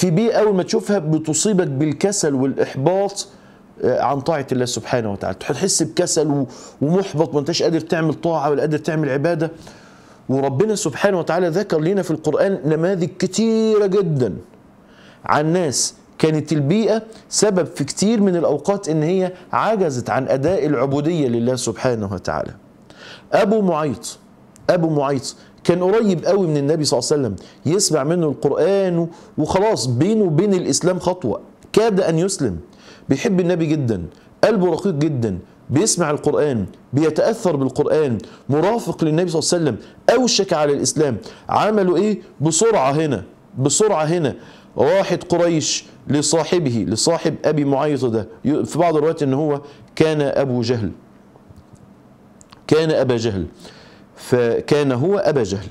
في بيئة أول ما تشوفها بتصيبك بالكسل والإحباط آه، عن طاعة الله سبحانه وتعالى تحس بكسل ومحبط وانتش قادر تعمل طاعة ولا قادر تعمل عبادة وربنا سبحانه وتعالى ذكر لنا في القرآن نماذج كثيره جدا عن ناس كانت البيئة سبب في كثير من الأوقات إن هي عجزت عن أداء العبودية لله سبحانه وتعالى أبو معيط أبو معيط كان قريب قوي من النبي صلى الله عليه وسلم يسمع منه القرآن وخلاص بينه وبين الإسلام خطوة كاد أن يسلم بيحب النبي جدا قلبه رقيق جدا بيسمع القرآن بيتأثر بالقرآن مرافق للنبي صلى الله عليه وسلم أوشك على الإسلام عملوا إيه بسرعة هنا بسرعة هنا راحت قريش لصاحبه لصاحب أبي معيط ده في بعض الروايات إن هو كان أبو جهل كان أبا جهل فكان هو أبا جهل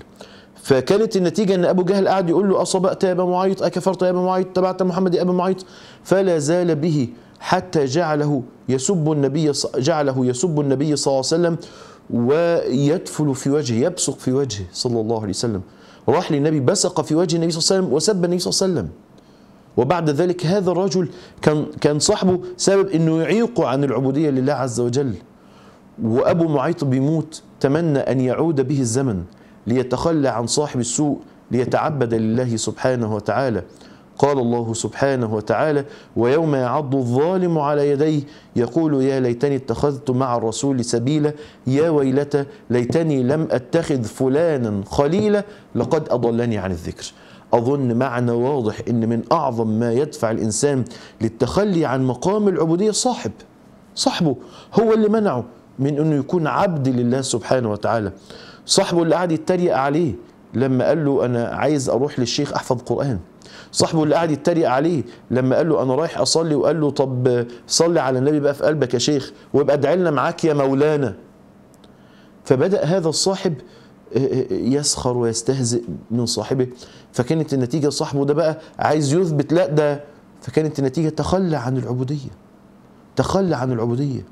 فكانت النتيجة أن أبو جهل قعد يقول له أصبأت يا أبا معيط أكفرت يا أبا معيط تبعت محمد يا أبا معيط فلا زال به حتى جعله يسب النبي جعله يسب النبي صلى الله عليه وسلم ويدفل في وجهه يبصق في وجهه صلى الله عليه وسلم راح للنبي بصق في وجه النبي صلى الله عليه وسلم وسب النبي صلى الله عليه وسلم وبعد ذلك هذا الرجل كان كان صاحبه سبب انه يعيقه عن العبوديه لله عز وجل وأبو معيط بيموت تمنى أن يعود به الزمن ليتخلى عن صاحب السوء ليتعبد لله سبحانه وتعالى قال الله سبحانه وتعالى ويوم يعض الظالم على يديه يقول يا ليتني اتخذت مع الرسول سبيلا يا ويلتى ليتني لم أتخذ فلانا خليلا لقد أضلني عن الذكر أظن معنى واضح إن من أعظم ما يدفع الإنسان للتخلي عن مقام العبودية صاحب صاحبه هو اللي منعه من انه يكون عبد لله سبحانه وتعالى صاحبه اللي قعد يتريق عليه لما قال له انا عايز اروح للشيخ احفظ قران صاحبه اللي قعد يتريق عليه لما قال له انا رايح اصلي وقال له طب صلي على النبي بقى في قلبك يا شيخ وابقى ادعي لنا معاك يا مولانا فبدا هذا الصاحب آه، آه، آه، يسخر ويستهزئ من صاحبه فكانت النتيجه صاحبه ده بقى عايز يثبت لا ده فكانت النتيجه تخلى عن العبوديه تخلى عن العبوديه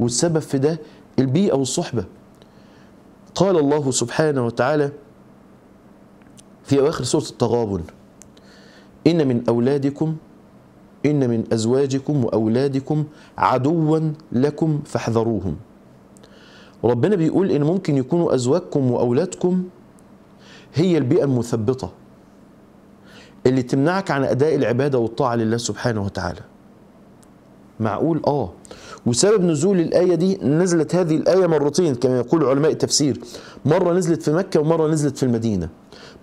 والسبب في ده البيئة والصحبة قال الله سبحانه وتعالى في أواخر سورة التغابن إن من أولادكم إن من أزواجكم وأولادكم عدوا لكم فاحذروهم ربنا بيقول إن ممكن يكونوا أزواجكم وأولادكم هي البيئة المثبطة اللي تمنعك عن أداء العبادة والطاعة لله سبحانه وتعالى معقول آه وسبب نزول الآية دي نزلت هذه الآية مرتين كما يقول علماء التفسير مرة نزلت في مكة ومرة نزلت في المدينة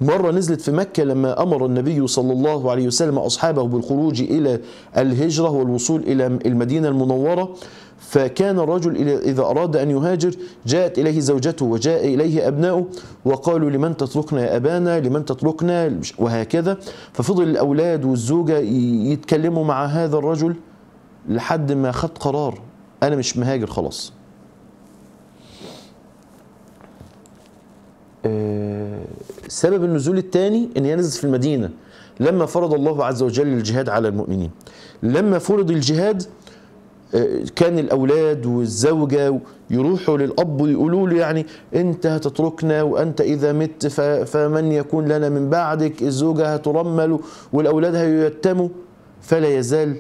مرة نزلت في مكة لما أمر النبي صلى الله عليه وسلم أصحابه بالخروج إلى الهجرة والوصول إلى المدينة المنورة فكان الرجل إذا أراد أن يهاجر جاءت إليه زوجته وجاء إليه أبناؤه وقالوا لمن تتركنا يا أبانا لمن تتركنا وهكذا ففضل الأولاد والزوجة يتكلموا مع هذا الرجل لحد ما خدت قرار انا مش مهاجر خلاص آه، سبب النزول الثاني ان هي نزلت في المدينه لما فرض الله عز وجل الجهاد على المؤمنين لما فرض الجهاد آه، كان الاولاد والزوجه يروحوا للاب ويقولوا له يعني انت هتتركنا وانت اذا مت فمن يكون لنا من بعدك الزوجه هترمل والاولاد هيتموا فلا يزال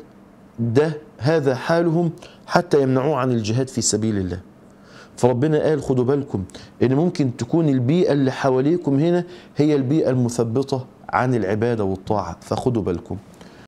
ده هذا حالهم حتى يمنعوه عن الجهاد في سبيل الله فربنا قال خدوا بالكم ان ممكن تكون البيئه اللي حواليكم هنا هي البيئه المثبطه عن العباده والطاعه فخدوا بالكم